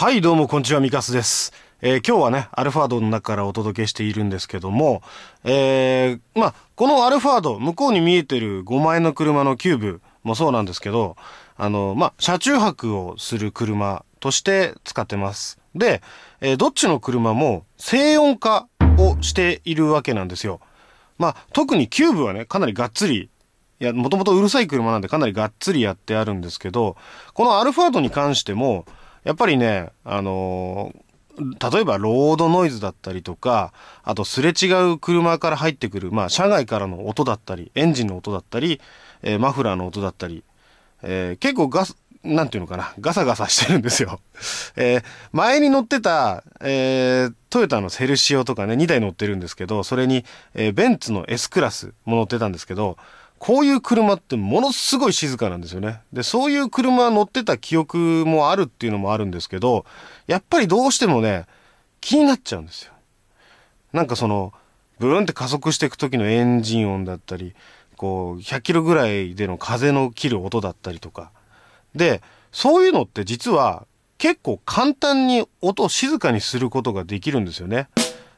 はいどうもこんにちはミカスです、えー、今日はねアルファードの中からお届けしているんですけども、えー、まあこのアルファード向こうに見えてる5万円の車のキューブもそうなんですけどあのまあ車中泊をする車として使ってますで、えー、どっちの車も静音化をしているわけなんですよまあ特にキューブはねかなりがっつりいや、もともとうるさい車なんでかなりがっつりやってあるんですけど、このアルファードに関しても、やっぱりね、あのー、例えばロードノイズだったりとか、あとすれ違う車から入ってくる、まあ、車外からの音だったり、エンジンの音だったり、えー、マフラーの音だったり、えー、結構ガス、なんていうのかな、ガサガサしてるんですよ。えー、前に乗ってた、えー、トヨタのセルシオとかね、2台乗ってるんですけど、それに、えー、ベンツの S クラスも乗ってたんですけど、こういう車ってものすごい静かなんですよね。で、そういう車乗ってた記憶もあるっていうのもあるんですけど、やっぱりどうしてもね、気になっちゃうんですよ。なんかその、ブルンって加速していく時のエンジン音だったり、こう、100キロぐらいでの風の切る音だったりとか。で、そういうのって実は結構簡単に音を静かにすることができるんですよね。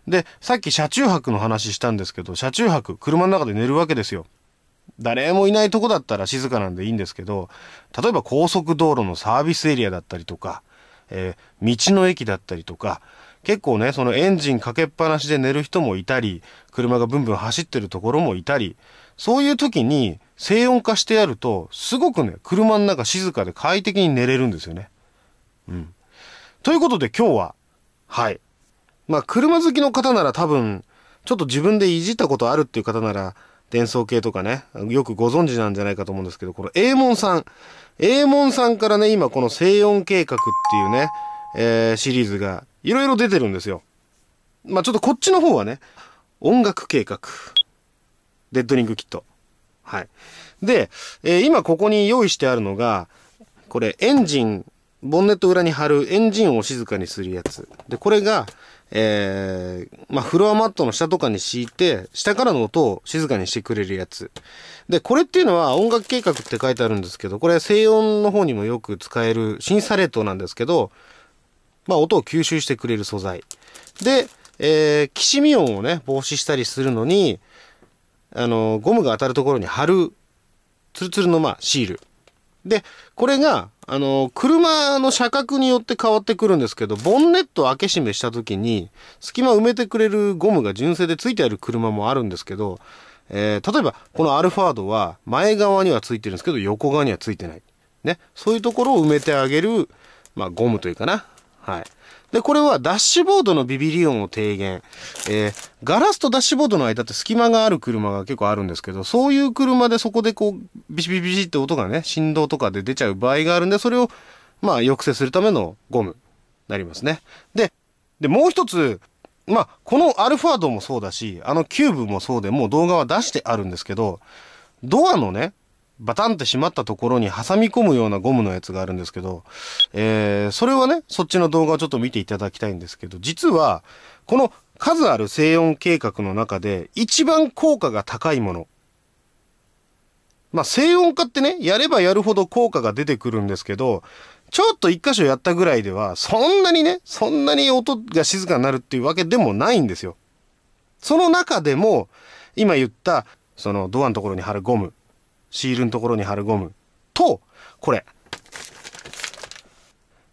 で、さっき車中泊の話したんですけど、車中泊、車の中で寝るわけですよ。誰もいないとこだったら静かなんでいいんですけど、例えば高速道路のサービスエリアだったりとか、えー、道の駅だったりとか、結構ね、そのエンジンかけっぱなしで寝る人もいたり、車がブンブン走ってるところもいたり、そういう時に静音化してやると、すごくね、車の中静かで快適に寝れるんですよね。うん。ということで今日は、はい。まあ、車好きの方なら多分、ちょっと自分でいじったことあるっていう方なら、伝送系とかね、よくご存知なんじゃないかと思うんですけど、この英門さん、A 門さんからね、今この西音計画っていうね、えー、シリーズがいろいろ出てるんですよ。まあ、ちょっとこっちの方はね、音楽計画、デッドリングキット。はい。で、えー、今ここに用意してあるのが、これエンジン、ボンネット裏に貼るエンジンを静かにするやつ。で、これが、えー、まあ、フロアマットの下とかに敷いて、下からの音を静かにしてくれるやつ。で、これっていうのは音楽計画って書いてあるんですけど、これ静音の方にもよく使えるシンサレットなんですけど、まあ、音を吸収してくれる素材。で、えー、きしみ音をね、防止したりするのに、あの、ゴムが当たるところに貼る、ツルツルの、まあ、シール。で、これが、あの、車の車格によって変わってくるんですけど、ボンネットを開け閉めした時に、隙間埋めてくれるゴムが純正で付いてある車もあるんですけど、えー、例えば、このアルファードは前側には付いてるんですけど、横側には付いてない。ね。そういうところを埋めてあげる、まあ、ゴムというかな。はい。で、これはダッシュボードのビビリ音を低減。えー、ガラスとダッシュボードの間って隙間がある車が結構あるんですけど、そういう車でそこでこう、ビシビシビシって音がね、振動とかで出ちゃう場合があるんで、それを、まあ、抑制するためのゴム、なりますね。で、で、もう一つ、まあ、このアルファードもそうだし、あのキューブもそうで、もう動画は出してあるんですけど、ドアのね、バタンって閉まったところに挟み込むようなゴムのやつがあるんですけど、えー、それはね、そっちの動画をちょっと見ていただきたいんですけど、実は、この数ある静音計画の中で、一番効果が高いもの。まあ、静音化ってね、やればやるほど効果が出てくるんですけど、ちょっと一箇所やったぐらいでは、そんなにね、そんなに音が静かになるっていうわけでもないんですよ。その中でも、今言った、そのドアのところに貼るゴムシールのところに貼るゴムと、これ。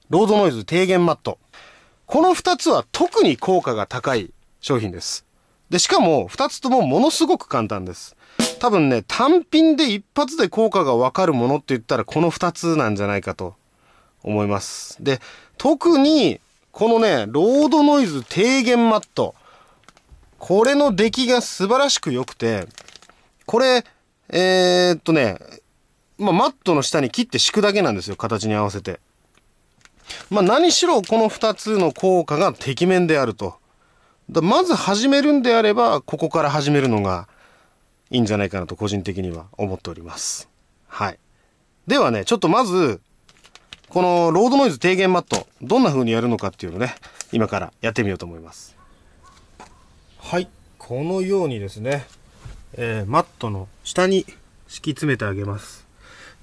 ロードノイズ低減マット。この2つは特に効果が高い商品です。で、しかも2つともものすごく簡単です。多分ね、単品で一発で効果がわかるものって言ったらこの2つなんじゃないかと思います。で、特にこのね、ロードノイズ低減マット。これの出来が素晴らしく良くて、これ、えー、っとね、まあ、マットの下に切って敷くだけなんですよ、形に合わせて。まあ、何しろこの2つの効果がてきめんであると。だまず始めるんであれば、ここから始めるのがいいんじゃないかなと個人的には思っております。はい。ではね、ちょっとまず、このロードノイズ低減マット、どんな風にやるのかっていうのね、今からやってみようと思います。はい。このようにですね、えー、マットの下に敷き詰めてあげます。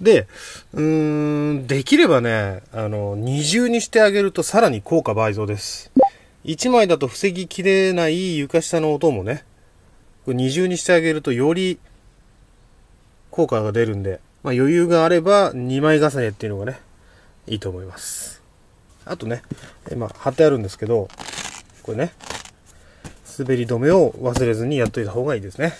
で、うーん、できればね、あの、二重にしてあげるとさらに効果倍増です。1枚だと防ぎきれない床下の音もね、二重にしてあげるとより効果が出るんで、まあ、余裕があれば2枚重ねっていうのがね、いいと思います。あとね、今貼ってあるんですけど、これね、滑り止めを忘れずにやっといた方がいいですね。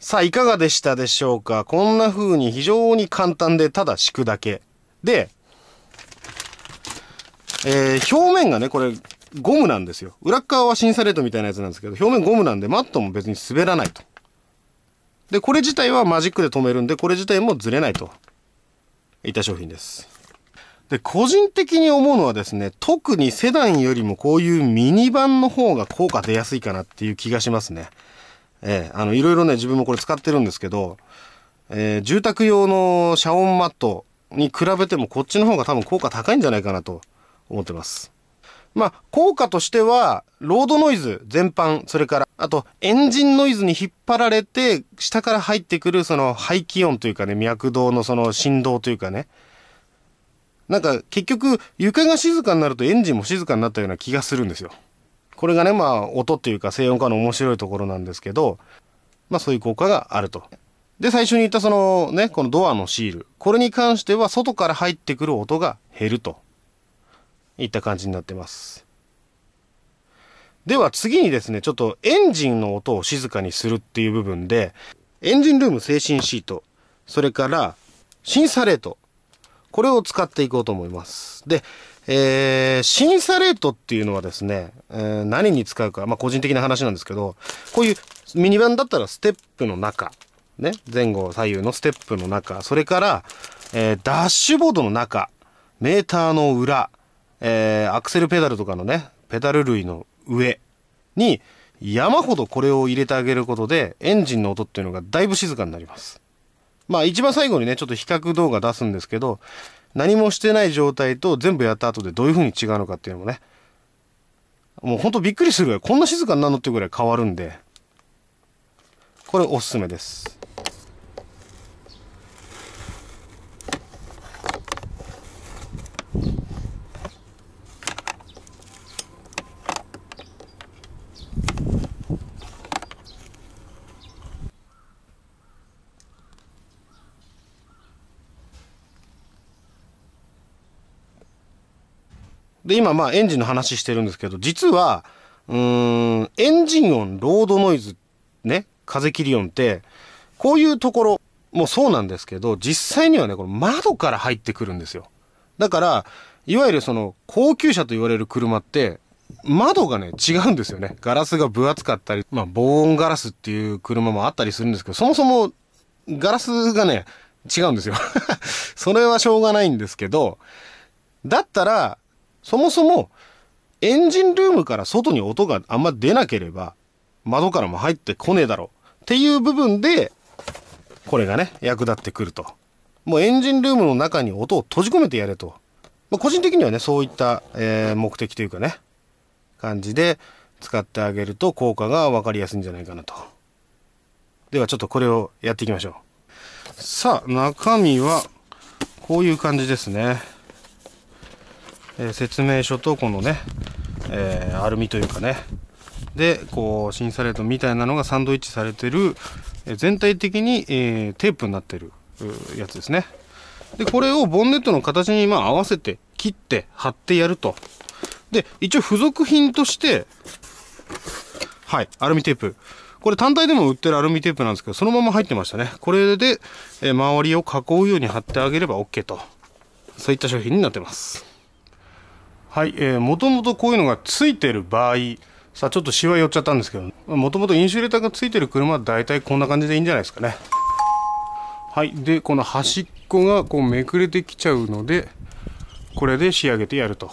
さあ、いかがでしたでしょうかこんな風に非常に簡単で、ただ敷くだけ。で、えー、表面がね、これ、ゴムなんですよ。裏側はシンサレートみたいなやつなんですけど、表面ゴムなんで、マットも別に滑らないと。で、これ自体はマジックで止めるんで、これ自体もずれないと。いった商品です。で、個人的に思うのはですね、特にセダンよりもこういうミニバンの方が効果出やすいかなっていう気がしますね。えー、あの、いろいろね、自分もこれ使ってるんですけど、えー、住宅用の遮音マットに比べてもこっちの方が多分効果高いんじゃないかなと思ってます。まあ、効果としては、ロードノイズ全般、それから、あと、エンジンノイズに引っ張られて、下から入ってくる、その、排気音というかね、脈動のその振動というかね。なんか、結局、床が静かになるとエンジンも静かになったような気がするんですよ。これがね、まあ、音っていうか静音化の面白いところなんですけど、まあ、そういう効果があると。で、最初に言ったそのね、このドアのシール。これに関しては、外から入ってくる音が減ると。いった感じになってます。では次にですね、ちょっとエンジンの音を静かにするっていう部分で、エンジンルーム精神シート、それから審査レート、これを使っていこうと思います。で、えー、審査レートっていうのはですね、えー、何に使うか、まあ、個人的な話なんですけど、こういうミニバンだったらステップの中、ね、前後左右のステップの中、それから、えー、ダッシュボードの中、メーターの裏、えー、アクセルペダルとかのね、ペダル類の上に山ほどこれを入れてあげることで、エンジンの音っていうのがだいぶ静かになります。まあ一番最後にね、ちょっと比較動画出すんですけど、何もしてない状態と全部やった後でどういう風に違うのかっていうのもね、もうほんとびっくりするぐらい、こんな静かになるのってうぐらい変わるんで、これおすすめです。で、今まあエンジンの話してるんですけど、実は、うん、エンジン音、ロードノイズ、ね、風切り音って、こういうところもそうなんですけど、実際にはね、この窓から入ってくるんですよ。だから、いわゆるその高級車と言われる車って、窓がね、違うんですよね。ガラスが分厚かったり、まあ、防音ガラスっていう車もあったりするんですけど、そもそもガラスがね、違うんですよ それはしょうがないんですけど、だったら、そもそも、エンジンルームから外に音があんま出なければ、窓からも入ってこねえだろう。っていう部分で、これがね、役立ってくると。もうエンジンルームの中に音を閉じ込めてやれと。まあ、個人的にはね、そういった、えー、目的というかね、感じで使ってあげると効果がわかりやすいんじゃないかなと。ではちょっとこれをやっていきましょう。さあ、中身はこういう感じですね。えー、説明書とこのね、えー、アルミというかねでこうシンサレートみたいなのがサンドイッチされてる、えー、全体的に、えテープになってるやつですねでこれをボンネットの形にま合わせて切って貼ってやるとで一応付属品としてはいアルミテープこれ単体でも売ってるアルミテープなんですけど、そのまま入ってましたね。これで、え周りを囲うように貼ってあげれば OK と。そういった商品になってます。はい、えー、もともとこういうのがついてる場合、さあちょっとしわ寄っちゃったんですけど、もともとシュレーターがついてる車は大体こんな感じでいいんじゃないですかね。はい、で、この端っこがこうめくれてきちゃうので、これで仕上げてやると。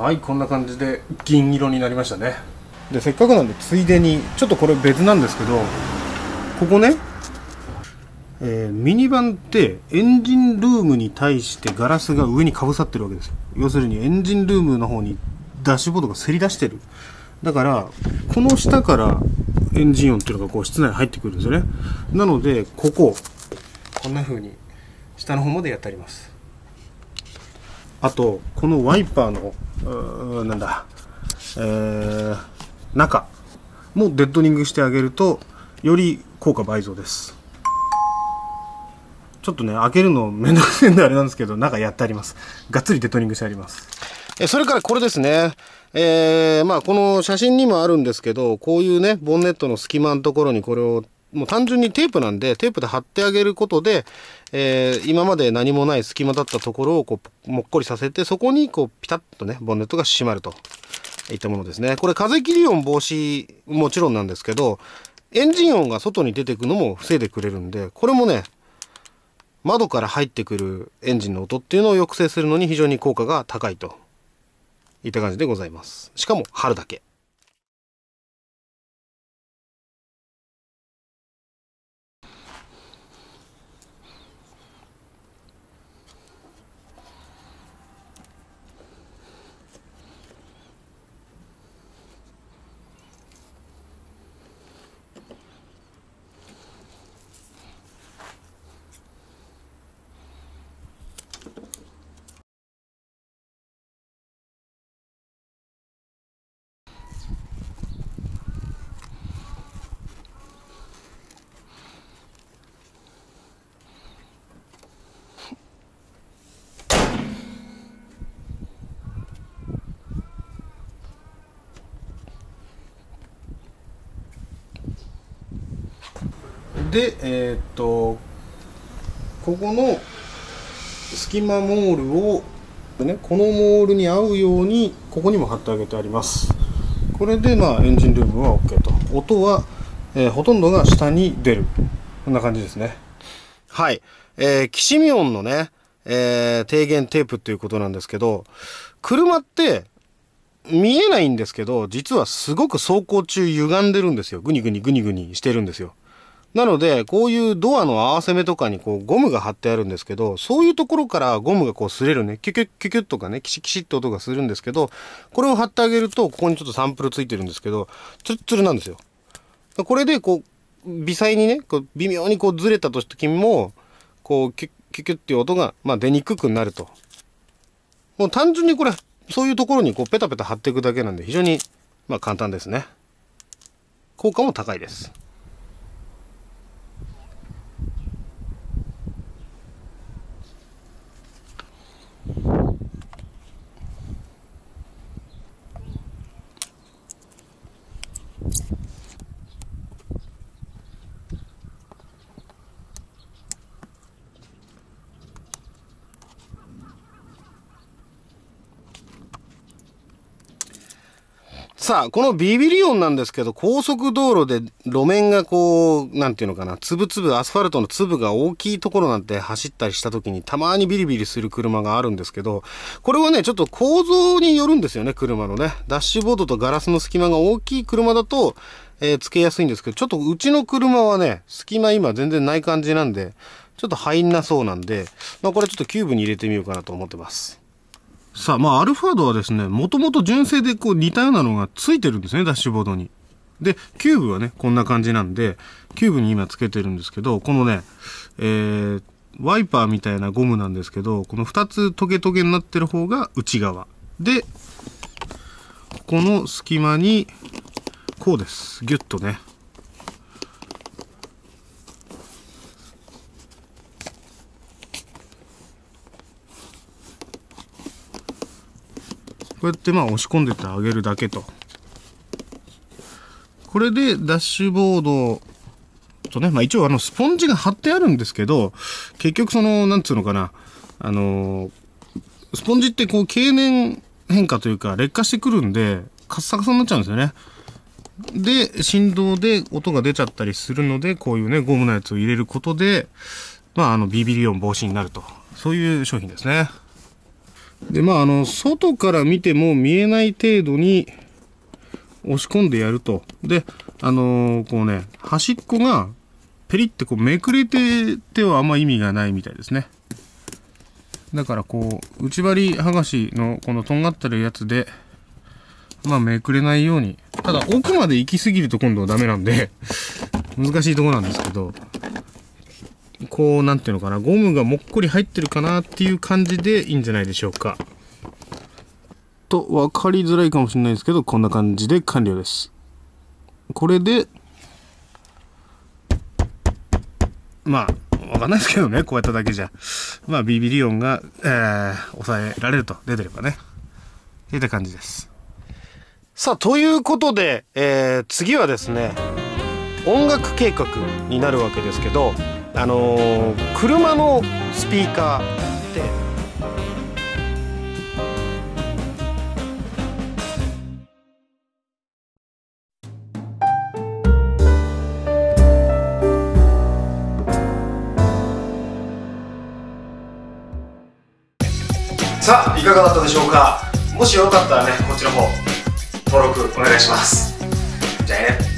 はいこんな感じで銀色になりましたねでせっかくなんでついでにちょっとこれ別なんですけどここね、えー、ミニバンってエンジンルームに対してガラスが上にかぶさってるわけですよ要するにエンジンルームの方にダッシュボードがせり出してるだからこの下からエンジン音っていうのがこう室内に入ってくるんですよねなのでこここんな風に下の方までやってありますあとこのワイパーのうなんだ、えー、中もデッドニングしてあげるとより効果倍増ですちょっとね開けるのめんどくせいんであれなんですけど中やってありますがっつりデッドニングしてありますそれからこれですねえー、まあこの写真にもあるんですけどこういうねボンネットの隙間のところにこれをもう単純にテープなんで、テープで貼ってあげることで、えー、今まで何もない隙間だったところをこう、もっこりさせて、そこにこう、ピタッとね、ボンネットが閉まるといったものですね。これ、風切り音防止、もちろんなんですけど、エンジン音が外に出てくのも防いでくれるんで、これもね、窓から入ってくるエンジンの音っていうのを抑制するのに非常に効果が高いといった感じでございます。しかも、貼るだけ。でえー、っとここの隙間モールをね、このモールに合うようにここにも貼ってあげてありますこれでまあエンジンルームは OK と音は、えー、ほとんどが下に出るこんな感じですねはい、えー、きしみ音のね、えー、低減テープっていうことなんですけど車って見えないんですけど実はすごく走行中歪んでるんですよグニグニグニグニしてるんですよなので、こういうドアの合わせ目とかにこうゴムが貼ってあるんですけど、そういうところからゴムがこう擦れるね、キュキュッキュキュッとかね、キシキシって音がするんですけど、これを貼ってあげると、ここにちょっとサンプルついてるんですけど、ツルツルなんですよ。これでこう、微細にね、こう微妙にこうずれた時も、こうキュッキュキュッっていう音が、まあ、出にくくなると。もう単純にこれ、そういうところにこうペタペタ貼っていくだけなんで、非常に、まあ、簡単ですね。効果も高いです。さあ、このビビリ音なんですけど、高速道路で路面がこう、なんていうのかな、粒々、アスファルトの粒が大きいところなんて走ったりした時にたまにビリビリする車があるんですけど、これはね、ちょっと構造によるんですよね、車のね。ダッシュボードとガラスの隙間が大きい車だと、えー、つけやすいんですけど、ちょっとうちの車はね、隙間今全然ない感じなんで、ちょっと入んなそうなんで、まあこれちょっとキューブに入れてみようかなと思ってます。さあ、まあ、アルファードはですね、もともと純正でこう似たようなのがついてるんですね、ダッシュボードに。で、キューブはね、こんな感じなんで、キューブに今つけてるんですけど、このね、えー、ワイパーみたいなゴムなんですけど、この2つトゲトゲになってる方が内側。で、この隙間に、こうです。ギュッとね、こうやってまあ押し込んでってあげるだけと。これでダッシュボードとね、まあ一応あのスポンジが貼ってあるんですけど、結局その、なんつうのかな、あのスポンジってこう経年変化というか劣化してくるんで、カッサカサになっちゃうんですよね。で、振動で音が出ちゃったりするので、こういうね、ゴムのやつを入れることで、まあ、あの、ビビリ音防止になると。そういう商品ですね。で、まあ、あの、外から見ても見えない程度に押し込んでやると。で、あのー、こうね、端っこがペリってこうめくれててはあんま意味がないみたいですね。だからこう、内張り剥がしのこのとんがってるやつで、まあめくれないように。ただ奥まで行き過ぎると今度はダメなんで難しいとこなんですけど、こう何ていうのかなゴムがもっこり入ってるかなっていう感じでいいんじゃないでしょうかと分かりづらいかもしれないですけどこんな感じで完了ですこれでまあ分かんないですけどねこうやっただけじゃまあビビリ音が、えー、抑えられると出てればねていった感じですさあということで、えー、次はですね音楽計画になるわけですけどあのー、車のスピーカーってさあいかがだったでしょうかもしよかったらねこっちの方登録お願いしますじゃあね